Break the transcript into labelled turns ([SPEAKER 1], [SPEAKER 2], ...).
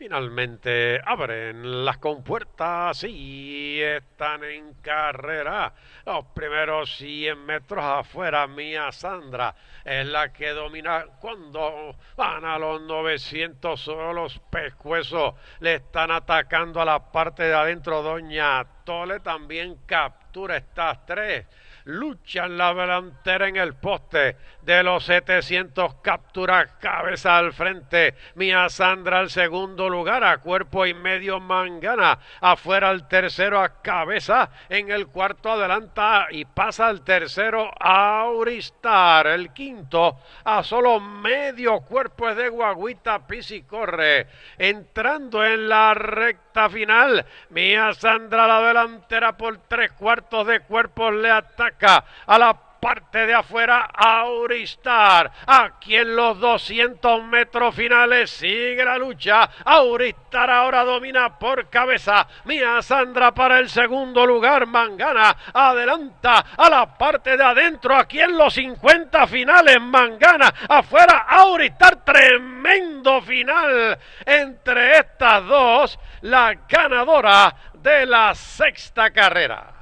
[SPEAKER 1] Finalmente abren las compuertas y están en carrera. Los primeros 100 metros afuera, Mía Sandra es la que domina cuando van a los 900 solo los pescuezos. Le están atacando a la parte de adentro, Doña Tole también captura estas tres. Luchan la delantera en el poste. De los 700 Captura cabeza al frente. Mia Sandra al segundo lugar, a cuerpo y medio Mangana. Afuera al tercero a cabeza. En el cuarto adelanta y pasa al tercero Auristar. El quinto a solo medio cuerpo es de Guaguita. Pisi corre. Entrando en la recta final. Mia Sandra la delantera por tres cuartos de cuerpos le ataca a la parte de afuera Auristar. Aquí en los 200 metros finales sigue la lucha. Auristar ahora domina por cabeza. Mía Sandra para el segundo lugar. Mangana adelanta a la parte de adentro. Aquí en los 50 finales Mangana afuera Auristar. Tremendo final entre estas dos. La ganadora de la sexta carrera.